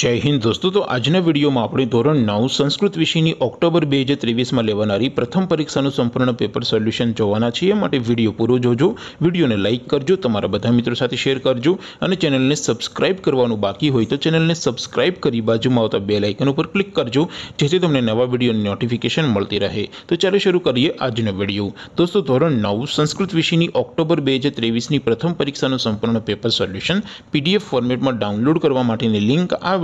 જય હિન્દ દોસ્તો તો આજના વિડીયોમાં આપણે ધોરણ નવ સંસ્કૃત વિષયની ઓક્ટોબર બે હજાર ત્રેવીસમાં લેવાનારી પ્રથમ પરીક્ષાનું સંપૂર્ણ પેપર સોલ્યુશન જોવાના છીએ માટે વિડીયો પૂરો જોજો વિડીયોને લાઇક કરજો તમારા બધા મિત્રો સાથે શેર કરજો અને ચેનલને સબસ્ક્રાઇબ કરવાનું બાકી હોય તો ચેનલને સબસ્ક્રાઇબ કરી બાજુમાં આવતા બે લાઇકન ઉપર ક્લિક કરજો જેથી તમને નવા વિડીયોની નોટિફિકેશન મળતી રહે તો ચાલો શરૂ કરીએ આજનો વિડીયો દોસ્તો ધોરણ નવ સંસ્કૃત વિષયની ઓક્ટોબર બે હજાર ત્રેવીસની પ્રથમ પરીક્ષાનું સંપૂર્ણ પેપર સોલ્યુશન પીડીએફ ફોર્મેટમાં ડાઉનલોડ કરવા માટેની લિંક આ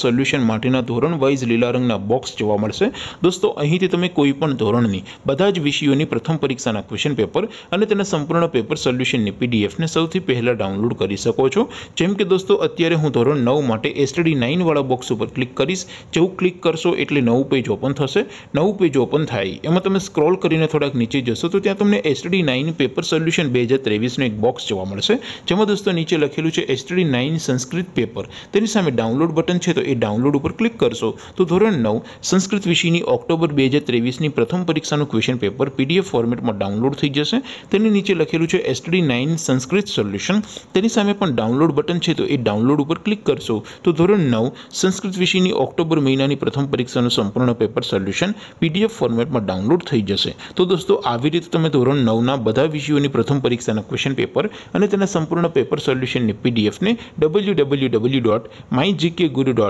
સોલ્યુશન માટિના ધોરણ વાઇઝ લીલા રંગના બોક્સ જોવા મળશે દોસ્તો અહીંથી તમે કોઈ પણ ધોરણની બધા જ વિષયોની પ્રથમ પરીક્ષાના ક્વેશ્ચન પેપર અને તેના સંપૂર્ણ પેપર સોલ્યુશનની પીડીએફ ને સૌથી પહેલા ડાઉનલોડ કરી શકો છો જેમ કે દોસ્તો અત્યારે હું ધોરણ 9 માટે STD 9 વાળો બોક્સ ઉપર ક્લિક કરશો જેઉ ક્લિક કરશો એટલે નવ પેજ ઓપન થશે નવ પેજ ઓપન થાય એમાં તમે સ્ક્રોલ કરીને થોડક નીચે જશો તો ત્યાં તમને STD 9 પેપર સોલ્યુશન 2023 નો એક બોક્સ જોવા મળશે જેમાં દોસ્તો નીચે લખેલું છે STD 9 સંસ્કૃત પેપર તેની સામે ડાઉનલોડ બટન છે તો એ ડાઉનલોડ ઉપર ક્લિક કરશો તો ધોરણ 9 સંસ્કૃત વિષયની ઓક્ટોબર 2023 ની પ્રથમ પરીક્ષાનું ક્વેશ્ચન પેપર PDF ફોર્મેટમાં ડાઉનલોડ થઈ જશે તેની નીચે લખેલું છે STD 9 સંસ્કૃત સોલ્યુશન તેની સામે પણ ડાઉનલોડ બટન છે તો એ ડાઉનલોડ ઉપર ક્લિક કરશો તો ધોરણ 9 સંસ્કૃત વિષયની ઓક્ટોબર મહિનાની પ્રથમ પરીક્ષાનું સંપૂર્ણ પેપર સોલ્યુશન PDF ફોર્મેટમાં ડાઉનલોડ થઈ જશે તો દોસ્તો આવી રીતે તમે ધોરણ 9 ના બધા વિષયોની પ્રથમ પરીક્ષાના ક્વેશ્ચન પેપર અને તેના સંપૂર્ણ પેપર સોલ્યુશન ને PDF ને www.mygkguru.com